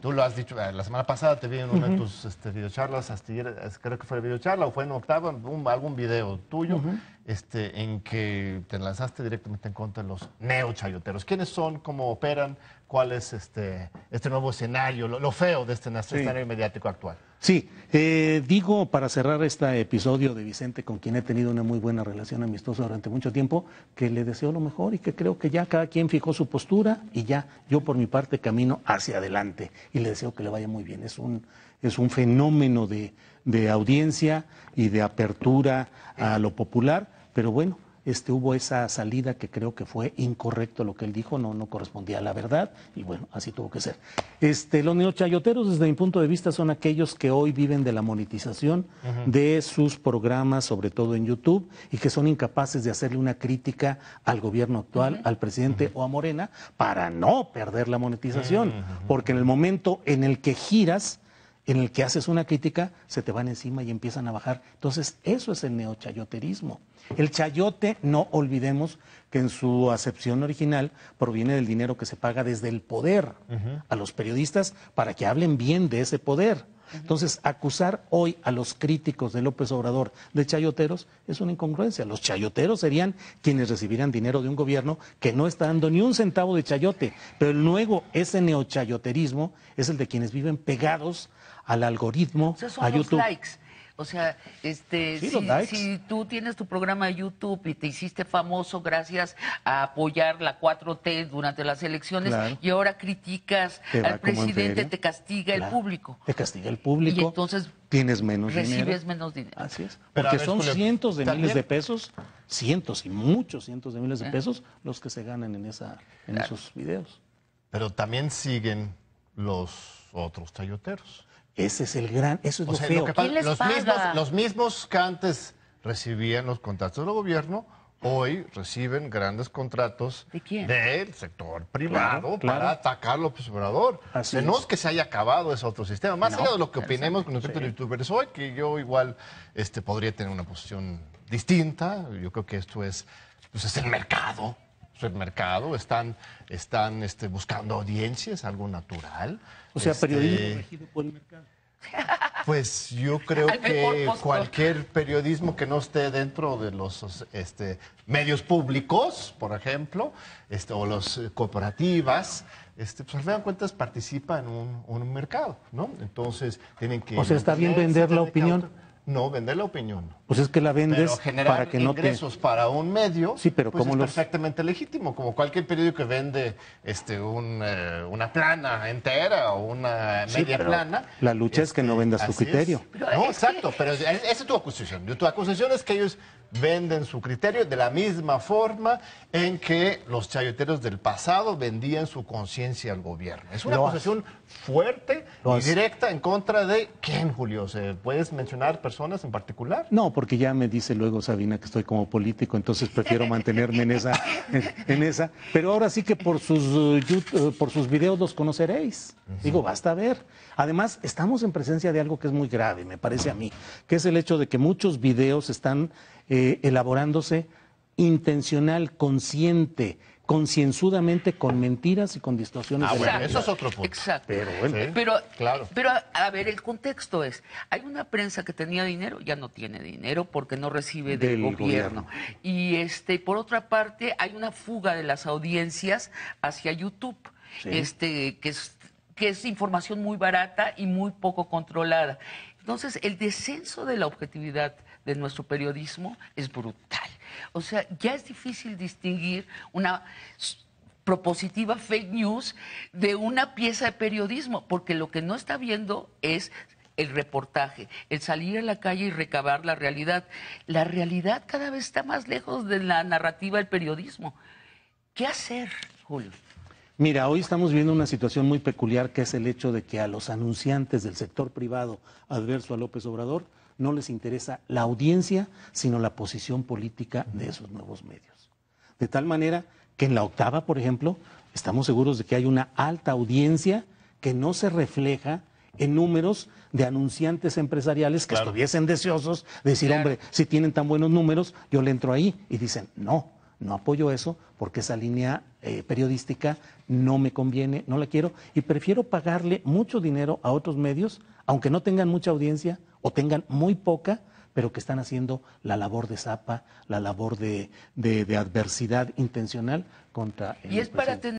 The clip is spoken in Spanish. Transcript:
Tú lo has dicho, eh, la semana pasada te vi en una de tus este, videocharlas, eh, creo que fue videocharla o fue en octavo, algún video tuyo, este, en que te lanzaste directamente en contra de los neochayoteros. ¿Quiénes son? ¿Cómo operan? ¿Cuál es este, este nuevo escenario? Lo, feo de este, escenario mediático actual. Sí, eh, digo para cerrar este episodio de Vicente, con quien he tenido una muy buena relación amistosa durante mucho tiempo, que le deseo lo mejor y que creo que ya cada quien fijó su postura y ya yo por mi parte camino hacia adelante y le deseo que le vaya muy bien. Es un, es un fenómeno de audiencia y de apertura a lo popular, pero bueno, este, hubo esa salida que creo que fue incorrecto lo que él dijo, no, no correspondía a la verdad, y bueno, así tuvo que ser. Este, los neochayoteros, desde mi punto de vista, son aquellos que hoy viven de la monetización de sus programas, sobre todo en YouTube, y que son incapaces de hacerle una crítica al gobierno actual, al presidente o a Morena, para no perder la monetización, porque en el momento en el que giras, en el que haces una crítica, se te van encima y empiezan a bajar. Entonces, eso es el neochayoterismo. El chayote, no olvidemos que en su acepción original proviene del dinero que se paga desde el poder a los periodistas para que hablen bien de ese poder. Entonces, acusar hoy a los críticos de López Obrador de chayoteros es una incongruencia. Los chayoteros serían quienes recibirían dinero de un gobierno que no está dando ni un centavo de chayote. Pero luego ese neochayoterismo es el de quienes viven pegados al algoritmo, a YouTube. O sea, este, si, tú tienes tu programa de YouTube y te hiciste famoso gracias a apoyar la 4T durante las elecciones y ahora criticas al presidente, te castiga el público. Te castiga el público. Y entonces tienes menos recibes menos dinero. Así es. Porque son cientos de miles de pesos, cientos y muchos cientos de miles de ah. pesos los que se ganan en, esa, en esos videos. Pero también siguen los otros talloteros. Ese es el gran, eso es lo los, mismos, que antes recibían los contratos del gobierno, hoy reciben grandes contratos del sector privado para atacarlo atacar no es. que se haya acabado ese otro sistema. Más allá de lo que opinemos con nosotros los youtubers hoy, que yo igual este, podría tener una posición distinta, yo creo que esto es, pues es el mercado el están, están este, buscando audiencias, algo natural. O sea, este, periodismo por el mercado. Pues yo creo que cualquier periodismo que no esté dentro de los este, medios públicos, por ejemplo, este, o los eh, cooperativas, este, pues al final cuentas participa en un, mercado, ¿no? Entonces tienen que... O sea, ¿está bien vender la opinión? No, vender la opinión pues es que la vendes para que no ingresos para un medio. Pues es perfectamente legítimo, como cualquier periódico que vende este eh, una plana entera o una media plana. La lucha es, que, no este, vendas su criterio. No, exacto, pero esa es tu acusación. Tu acusación es que ellos venden su criterio de la misma forma en que los chayoteros del pasado vendían su conciencia al gobierno. Es una acusación fuerte y directa en contra de quién, Julio. puedes mencionar personas en particular? No, porque ya me dice luego Sabina que estoy como político, entonces prefiero mantenerme en esa, en esa. Pero ahora sí que por sus, eh, por sus videos los conoceréis. Digo, basta ver. Además, estamos en presencia de algo que es muy grave, me parece a mí, que es el hecho de que muchos videos están eh, elaborándose intencional, consciente, concienzudamente con mentiras y con distorsiones. Ah, eso es otro punto. Exacto. Pero, bueno, pero, claro. pero a ver, el contexto es, hay una prensa que tenía dinero, ya no tiene dinero porque no recibe del, del gobierno. Y este, por otra parte, hay una fuga de las audiencias hacia YouTube, este, que es, que es información muy barata y muy poco controlada. Entonces, el descenso de la objetividad de nuestro periodismo es brutal. O sea, ya es difícil distinguir una propositiva fake news de una pieza de periodismo, porque lo que no está viendo es el reportaje, el salir a la calle y recabar la realidad. La realidad cada vez está más lejos de la narrativa del periodismo. ¿Qué hacer, Julio? Mira, hoy estamos viendo una situación muy peculiar que es el hecho de que a los anunciantes del sector privado adverso a López Obrador no les interesa la audiencia, sino la posición política de esos nuevos medios. De tal manera que en la octava, por ejemplo, estamos seguros de que hay una alta audiencia que no se refleja en números de anunciantes empresariales que estuviesen deseosos de decir, hombre, si tienen tan buenos números, yo le entro ahí. Y dicen, no, no apoyo eso porque esa línea eh, periodística no me conviene, no la quiero y prefiero pagarle mucho dinero a otros medios, aunque no tengan mucha audiencia o tengan muy poca, pero que están haciendo la labor de zapa, la labor de, adversidad intencional contra el Y es para